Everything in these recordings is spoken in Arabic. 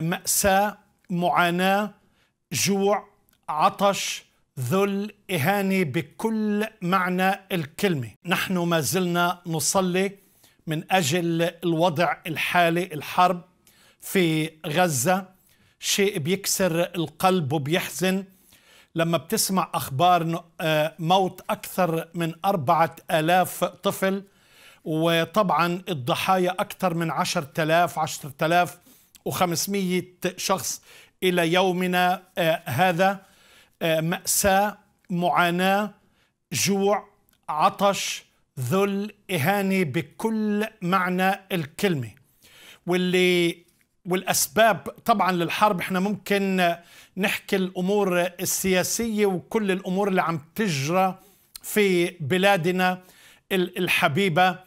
مأساة معاناة جوع عطش ذل إهانة بكل معنى الكلمة نحن ما زلنا نصلي من أجل الوضع الحالي الحرب في غزة شيء بيكسر القلب وبيحزن لما بتسمع أخبار آه، موت أكثر من أربعة آلاف طفل وطبعا الضحايا أكثر من عشرة آلاف عشرة آلاف و500 شخص إلى يومنا آه، هذا آه، مأساة معاناة جوع عطش ذل إهانة بكل معنى الكلمة واللي والأسباب طبعا للحرب احنا ممكن نحكي الأمور السياسية وكل الأمور اللي عم تجرى في بلادنا الحبيبة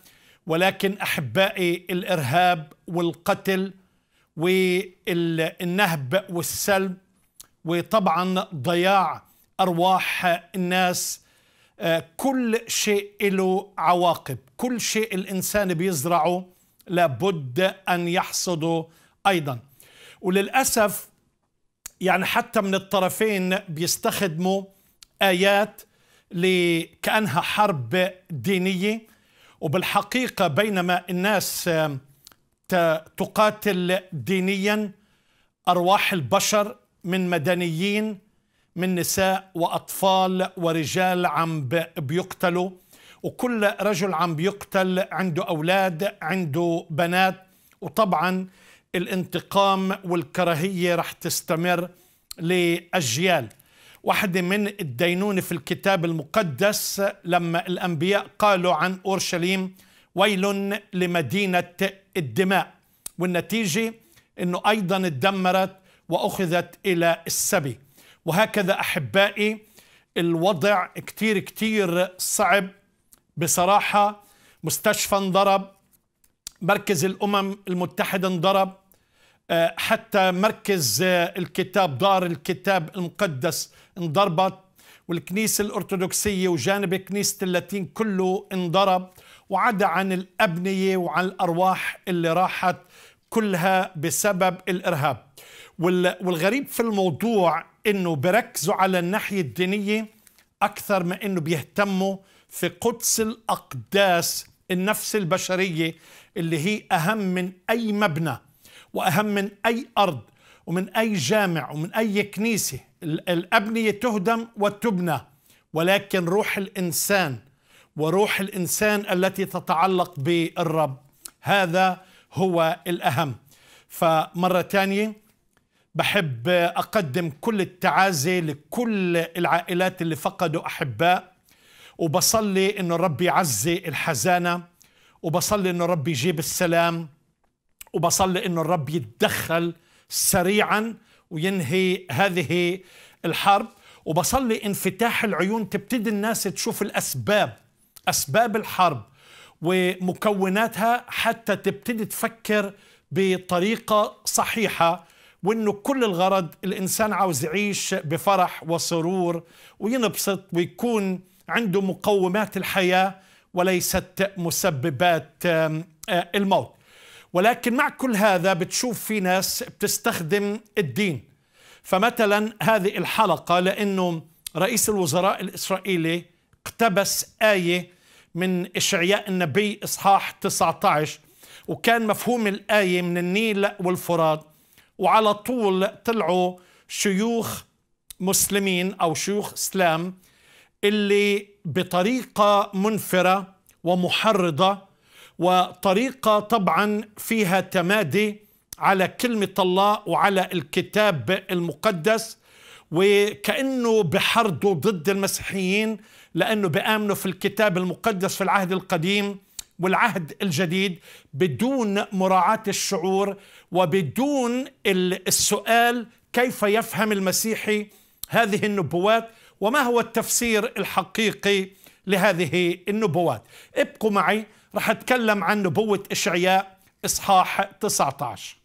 ولكن أحبائي الإرهاب والقتل والنهب والسلب وطبعا ضياع أرواح الناس آه، كل شيء له عواقب كل شيء الإنسان بيزرعه لابد أن يحصده أيضا وللأسف يعني حتى من الطرفين بيستخدموا آيات كأنها حرب دينية وبالحقيقة بينما الناس تقاتل دينيا أرواح البشر من مدنيين من نساء وأطفال ورجال عم بيقتلوا وكل رجل عم بيقتل عنده أولاد عنده بنات وطبعا الانتقام والكراهية رح تستمر لأجيال واحدة من الدينونة في الكتاب المقدس لما الأنبياء قالوا عن أورشليم ويل لمدينة الدماء والنتيجة أنه أيضا اتدمرت وأخذت إلى السبي وهكذا أحبائي الوضع كتير كتير صعب بصراحة مستشفى انضرب مركز الأمم المتحدة انضرب آه، حتى مركز آه، الكتاب دار الكتاب المقدس انضربت والكنيسة الأرثوذكسية وجانب كنيسة اللاتين كله انضرب وعدا عن الأبنية وعن الأرواح اللي راحت كلها بسبب الإرهاب والغريب في الموضوع أنه بركزوا على الناحية الدينية أكثر ما أنه بيهتموا في قدس الأقداس النفس البشرية اللي هي أهم من أي مبنى وأهم من أي أرض ومن أي جامع ومن أي كنيسة الأبنية تهدم وتبنى ولكن روح الإنسان وروح الإنسان التي تتعلق بالرب هذا هو الأهم فمرة ثانية بحب أقدم كل التعازي لكل العائلات اللي فقدوا أحباء وبصلي إنه الرب يعزي الحزانة وبصلي إنه الرب يجيب السلام وبصلي إنه الرب يتدخل سريعا وينهي هذه الحرب وبصلي انفتاح العيون تبتدي الناس تشوف الأسباب أسباب الحرب ومكوناتها حتى تبتدي تفكر بطريقة صحيحة وانه كل الغرض الانسان عاوز يعيش بفرح وسرور وينبسط ويكون عنده مقومات الحياه وليست مسببات آه، الموت ولكن مع كل هذا بتشوف في ناس بتستخدم الدين فمثلا هذه الحلقة لأنه رئيس الوزراء الإسرائيلي اقتبس آية من إشعياء النبي إصحاح 19 وكان مفهوم الآية من النيل والفرات وعلى طول طلعوا شيوخ مسلمين أو شيوخ إسلام اللي بطريقة منفرة ومحرضة وطريقة طبعا فيها تمادي على كلمة الله وعلى الكتاب المقدس وكأنه بحرضه ضد المسيحيين لأنه بآمنوا في الكتاب المقدس في العهد القديم والعهد الجديد بدون مراعاة الشعور وبدون السؤال كيف يفهم المسيحي هذه النبوات وما هو التفسير الحقيقي لهذه النبوات ابقوا معي رح أتكلم عن نبوة إشعياء إصحاح 19